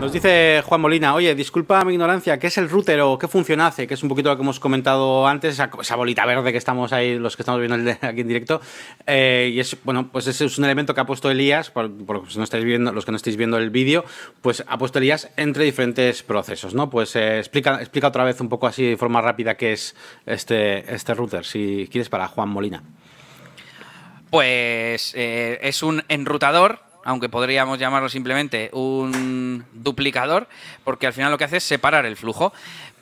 Nos dice Juan Molina, oye, disculpa mi ignorancia, ¿qué es el router o qué función hace? Que es un poquito lo que hemos comentado antes, esa, bolita verde que estamos ahí, los que estamos viendo aquí en directo. Eh, y es, bueno, pues ese es un elemento que ha puesto Elías, por, no estáis viendo, los que no estáis viendo el vídeo, pues ha puesto Elías entre diferentes procesos, ¿no? Pues eh, explica, otra vez un poco así de forma rápida qué es este, este router, si quieres, para Juan Molina. Pues eh, es un enrutador aunque podríamos llamarlo simplemente un duplicador, porque al final lo que hace es separar el flujo.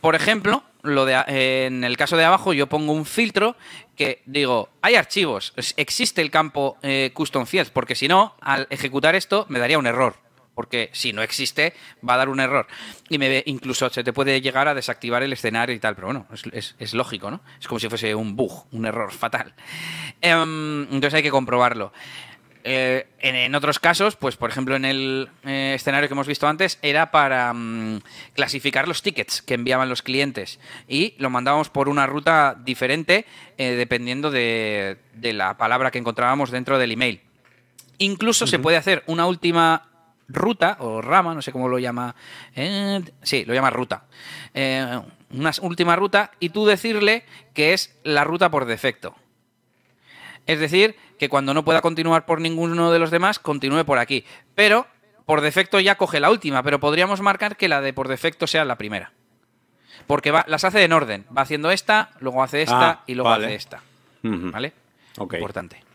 Por ejemplo, lo de, en el caso de abajo yo pongo un filtro que digo, hay archivos, existe el campo eh, custom fields, porque si no, al ejecutar esto me daría un error. Porque si no existe, va a dar un error. Y me, incluso se te puede llegar a desactivar el escenario y tal. Pero bueno, es, lógico, ¿no? Es como si fuese un bug, un error fatal. Em, entonces hay que comprobarlo. Eh, en, otros casos, pues por ejemplo en el eh, escenario que hemos visto antes, era para mm, clasificar los tickets que enviaban los clientes y lo mandábamos por una ruta diferente eh, dependiendo de, la palabra que encontrábamos dentro del email. Incluso se puede hacer una última ruta o rama, no sé cómo lo llama. sí, lo llama ruta. una última ruta y tú decirle que es la ruta por defecto. Es decir, que cuando no pueda continuar por ninguno de los demás, continúe por aquí. Pero por defecto ya coge la última, pero podríamos marcar que la de por defecto sea la primera. Porque va, las hace en orden. Va haciendo esta, luego hace esta ah, y luego hace esta. ¿Vale? Importante.